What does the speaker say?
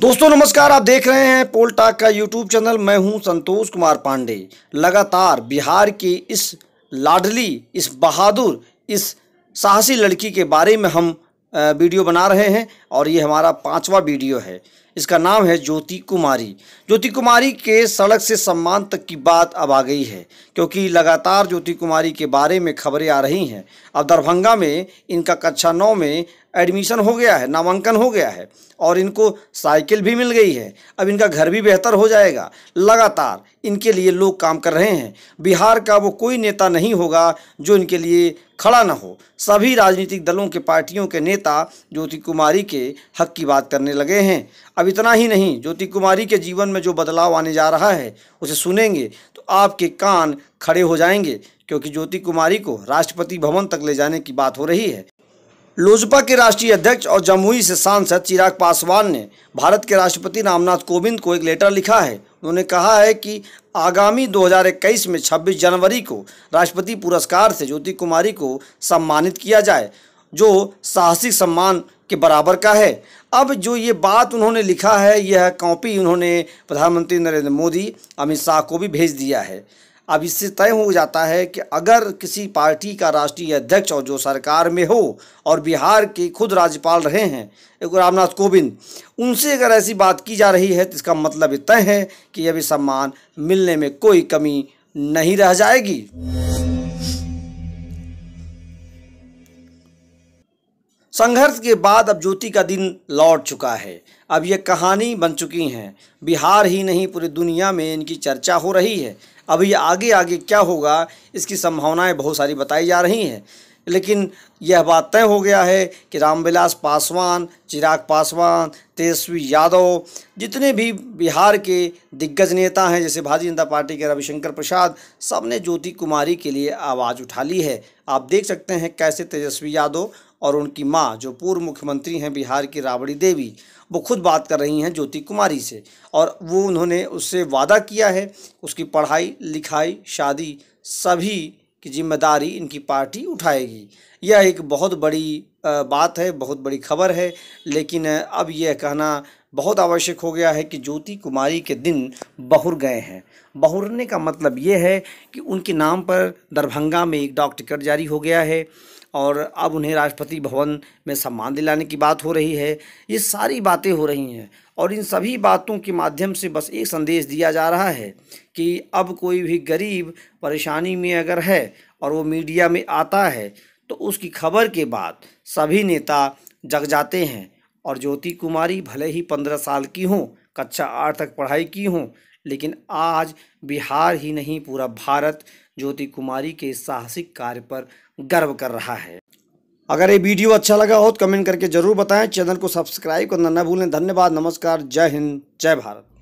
दोस्तों नमस्कार आप देख रहे हैं पोलटाक का यूट्यूब चैनल मैं हूं संतोष कुमार पांडे लगातार बिहार की इस लाडली इस बहादुर इस साहसी लड़की के बारे में हम वीडियो बना रहे हैं और ये हमारा पांचवा वीडियो है इसका नाम है ज्योति कुमारी ज्योति कुमारी के सड़क से सम्मान तक की बात अब आ गई है क्योंकि लगातार ज्योति कुमारी के बारे में खबरें आ रही हैं अब दरभंगा में इनका कक्षा नौ में एडमिशन हो गया है नामांकन हो गया है और इनको साइकिल भी मिल गई है अब इनका घर भी बेहतर हो जाएगा लगातार इनके लिए लोग काम कर रहे हैं बिहार का वो कोई नेता नहीं होगा जो इनके लिए खड़ा ना हो सभी राजनीतिक दलों के पार्टियों के नेता ज्योति कुमारी के हक की बात करने लगे हैं अब अब इतना ही नहीं ज्योति कुमारी के जीवन में जो बदलाव आने जा रहा है उसे सुनेंगे तो आपके कान खड़े हो जाएंगे क्योंकि ज्योति कुमारी को राष्ट्रपति भवन तक ले जाने की बात हो रही है लोजपा के राष्ट्रीय अध्यक्ष और जमुई से सांसद चिराग पासवान ने भारत के राष्ट्रपति रामनाथ कोविंद को एक लेटर लिखा है उन्होंने कहा है कि आगामी 2021 में 26 जनवरी को राष्ट्रपति पुरस्कार से ज्योति कुमारी को सम्मानित किया जाए जो साहसिक सम्मान के बराबर का है अब जो ये बात उन्होंने लिखा है यह कॉपी उन्होंने प्रधानमंत्री नरेंद्र मोदी अमित शाह को भी भेज दिया है अब इससे तय हो जाता है कि अगर किसी पार्टी का राष्ट्रीय अध्यक्ष और जो सरकार में हो और बिहार के खुद राज्यपाल रहे हैं रामनाथ कोविंद उनसे अगर ऐसी बात की जा रही है तो इसका मतलब तय है कि यह भी सम्मान मिलने में कोई कमी नहीं रह जाएगी संघर्ष के बाद अब ज्योति का दिन लौट चुका है अब ये कहानी बन चुकी हैं बिहार ही नहीं पूरी दुनिया में इनकी चर्चा हो रही है अब ये आगे आगे क्या होगा इसकी संभावनाएं बहुत सारी बताई जा रही हैं लेकिन यह बात तय हो गया है कि रामविलास पासवान चिराग पासवान तेजस्वी यादव जितने भी बिहार के दिग्गज नेता हैं जैसे भारतीय जनता पार्टी के रविशंकर प्रसाद सब ने ज्योति कुमारी के लिए आवाज़ उठा ली है आप देख सकते हैं कैसे तेजस्वी यादव और उनकी माँ जो पूर्व मुख्यमंत्री हैं बिहार की राबड़ी देवी वो खुद बात कर रही हैं ज्योति कुमारी से और वो उन्होंने उससे वादा किया है उसकी पढ़ाई लिखाई शादी सभी की जिम्मेदारी इनकी पार्टी उठाएगी यह एक बहुत बड़ी बात है बहुत बड़ी खबर है लेकिन अब यह कहना बहुत आवश्यक हो गया है कि ज्योति कुमारी के दिन बहुर गए हैं बहुरने का मतलब ये है कि उनके नाम पर दरभंगा में एक डाक टिकट जारी हो गया है और अब उन्हें राष्ट्रपति भवन में सम्मान दिलाने की बात हो रही है ये सारी बातें हो रही हैं और इन सभी बातों के माध्यम से बस एक संदेश दिया जा रहा है कि अब कोई भी गरीब परेशानी में अगर है और वो मीडिया में आता है तो उसकी खबर के बाद सभी नेता जग जाते हैं और ज्योति कुमारी भले ही पंद्रह साल की हों कक्षा आठ तक पढ़ाई की हूँ लेकिन आज बिहार ही नहीं पूरा भारत ज्योति कुमारी के साहसिक कार्य पर गर्व कर रहा है अगर ये वीडियो अच्छा लगा हो तो कमेंट करके जरूर बताएं चैनल को सब्सक्राइब करना न भूलें धन्यवाद नमस्कार जय हिंद जय भारत